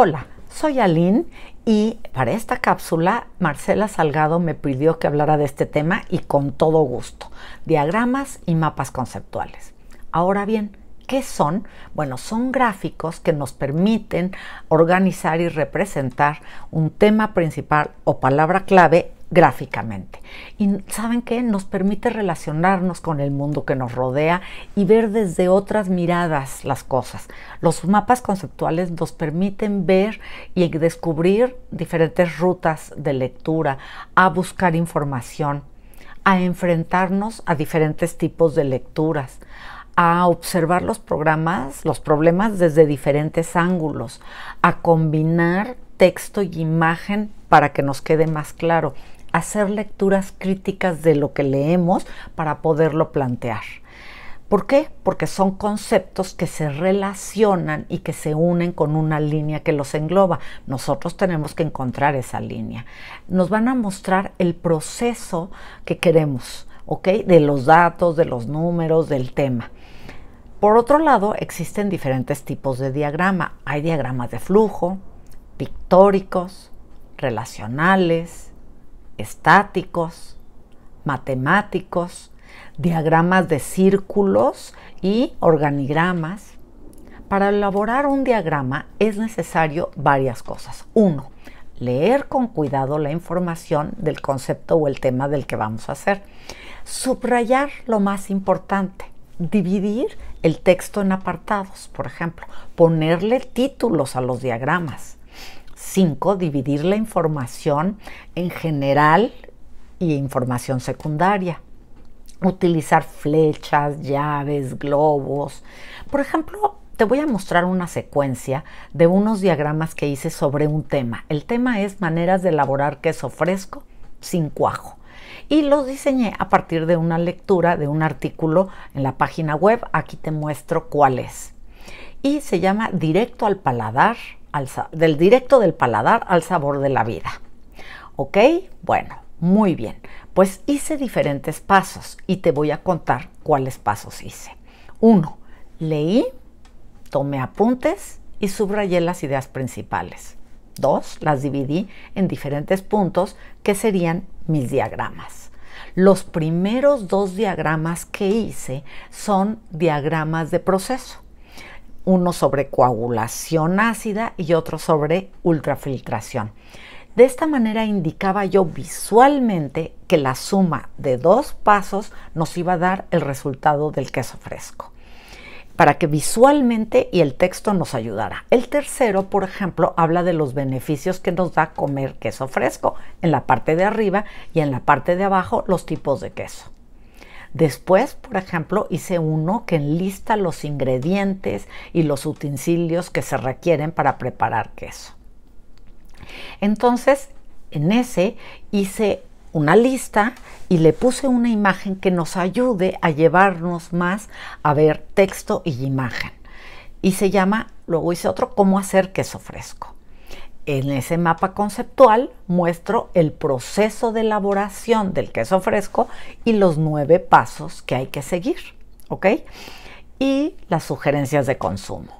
Hola, soy Aline y para esta cápsula Marcela Salgado me pidió que hablara de este tema y con todo gusto. Diagramas y mapas conceptuales. Ahora bien, ¿qué son? Bueno, son gráficos que nos permiten organizar y representar un tema principal o palabra clave gráficamente. Y saben qué? Nos permite relacionarnos con el mundo que nos rodea y ver desde otras miradas las cosas. Los mapas conceptuales nos permiten ver y descubrir diferentes rutas de lectura, a buscar información, a enfrentarnos a diferentes tipos de lecturas a observar los programas, los problemas desde diferentes ángulos, a combinar texto y imagen para que nos quede más claro hacer lecturas críticas de lo que leemos para poderlo plantear. ¿Por qué? Porque son conceptos que se relacionan y que se unen con una línea que los engloba. Nosotros tenemos que encontrar esa línea. Nos van a mostrar el proceso que queremos, ¿ok? De los datos, de los números, del tema. Por otro lado, existen diferentes tipos de diagrama. Hay diagramas de flujo, pictóricos, relacionales, estáticos, matemáticos, diagramas de círculos y organigramas. Para elaborar un diagrama es necesario varias cosas. Uno, leer con cuidado la información del concepto o el tema del que vamos a hacer. Subrayar lo más importante. Dividir el texto en apartados, por ejemplo. Ponerle títulos a los diagramas. 5. dividir la información en general y información secundaria. Utilizar flechas, llaves, globos. Por ejemplo, te voy a mostrar una secuencia de unos diagramas que hice sobre un tema. El tema es maneras de elaborar queso fresco sin cuajo y los diseñé a partir de una lectura de un artículo en la página web. Aquí te muestro cuál es. Y se llama Directo al Paladar, del directo del paladar al sabor de la vida. ¿Ok? Bueno, muy bien. Pues hice diferentes pasos y te voy a contar cuáles pasos hice. Uno, leí, tomé apuntes y subrayé las ideas principales. Dos, las dividí en diferentes puntos que serían mis diagramas. Los primeros dos diagramas que hice son diagramas de proceso uno sobre coagulación ácida y otro sobre ultrafiltración. De esta manera indicaba yo visualmente que la suma de dos pasos nos iba a dar el resultado del queso fresco, para que visualmente y el texto nos ayudara. El tercero, por ejemplo, habla de los beneficios que nos da comer queso fresco en la parte de arriba y en la parte de abajo los tipos de queso. Después, por ejemplo, hice uno que enlista los ingredientes y los utensilios que se requieren para preparar queso. Entonces, en ese hice una lista y le puse una imagen que nos ayude a llevarnos más a ver texto y imagen. Y se llama, luego hice otro, cómo hacer queso fresco en ese mapa conceptual muestro el proceso de elaboración del queso fresco y los nueve pasos que hay que seguir, ¿ok? Y las sugerencias de consumo.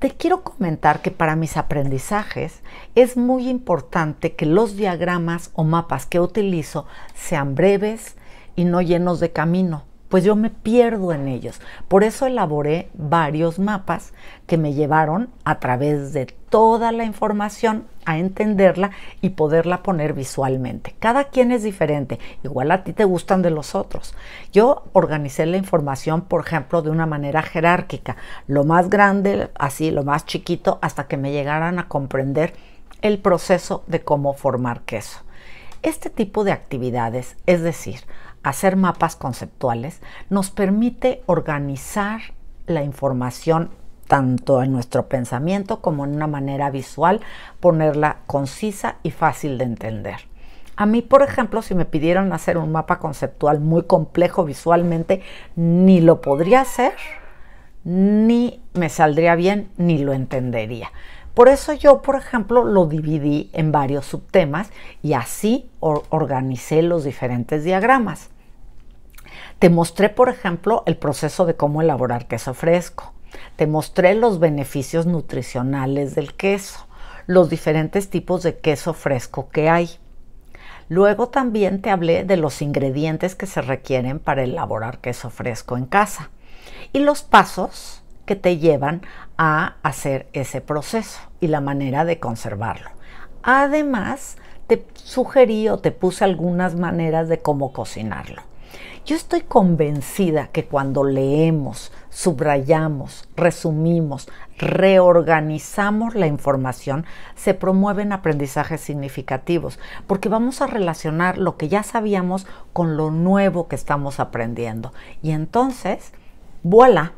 Te quiero comentar que para mis aprendizajes es muy importante que los diagramas o mapas que utilizo sean breves y no llenos de camino pues yo me pierdo en ellos. Por eso elaboré varios mapas que me llevaron a través de toda la información a entenderla y poderla poner visualmente. Cada quien es diferente, igual a ti te gustan de los otros. Yo organicé la información, por ejemplo, de una manera jerárquica, lo más grande, así, lo más chiquito, hasta que me llegaran a comprender el proceso de cómo formar queso. Este tipo de actividades, es decir, hacer mapas conceptuales, nos permite organizar la información tanto en nuestro pensamiento como en una manera visual, ponerla concisa y fácil de entender. A mí, por ejemplo, si me pidieran hacer un mapa conceptual muy complejo visualmente, ni lo podría hacer, me saldría bien ni lo entendería. Por eso yo, por ejemplo, lo dividí en varios subtemas y así organicé los diferentes diagramas. Te mostré, por ejemplo, el proceso de cómo elaborar queso fresco. Te mostré los beneficios nutricionales del queso, los diferentes tipos de queso fresco que hay. Luego también te hablé de los ingredientes que se requieren para elaborar queso fresco en casa y los pasos que te llevan a hacer ese proceso y la manera de conservarlo. Además, te sugerí o te puse algunas maneras de cómo cocinarlo. Yo estoy convencida que cuando leemos, subrayamos, resumimos, reorganizamos la información, se promueven aprendizajes significativos, porque vamos a relacionar lo que ya sabíamos con lo nuevo que estamos aprendiendo. Y entonces, voilà,